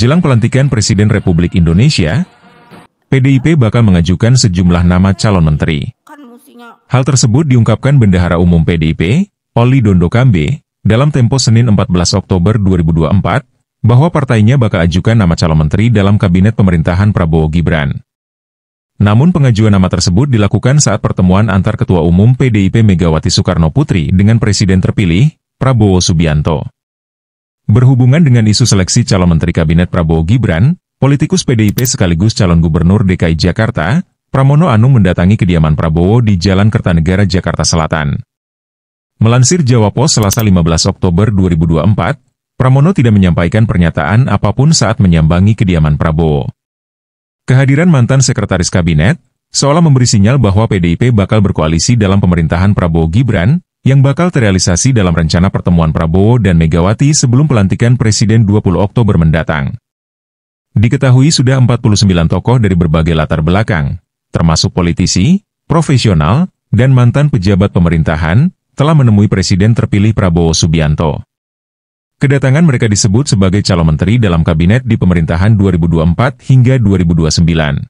Jelang pelantikan Presiden Republik Indonesia, PDIP bakal mengajukan sejumlah nama calon menteri. Hal tersebut diungkapkan Bendahara Umum PDIP, Oli Dondo Kambe, dalam tempo Senin 14 Oktober 2024, bahwa partainya bakal ajukan nama calon menteri dalam Kabinet Pemerintahan Prabowo Gibran. Namun pengajuan nama tersebut dilakukan saat pertemuan antar Ketua Umum PDIP Megawati Soekarno Putri dengan Presiden terpilih, Prabowo Subianto. Berhubungan dengan isu seleksi calon Menteri Kabinet Prabowo Gibran, politikus PDIP sekaligus calon Gubernur DKI Jakarta, Pramono Anung mendatangi kediaman Prabowo di Jalan Kertanegara, Jakarta Selatan. Melansir Jawa Pos selasa 15 Oktober 2024, Pramono tidak menyampaikan pernyataan apapun saat menyambangi kediaman Prabowo. Kehadiran mantan sekretaris kabinet, seolah memberi sinyal bahwa PDIP bakal berkoalisi dalam pemerintahan Prabowo Gibran, yang bakal terrealisasi dalam rencana pertemuan Prabowo dan Megawati sebelum pelantikan Presiden 20 Oktober mendatang. Diketahui sudah 49 tokoh dari berbagai latar belakang, termasuk politisi, profesional, dan mantan pejabat pemerintahan, telah menemui Presiden terpilih Prabowo Subianto. Kedatangan mereka disebut sebagai calon menteri dalam kabinet di pemerintahan 2024 hingga 2029.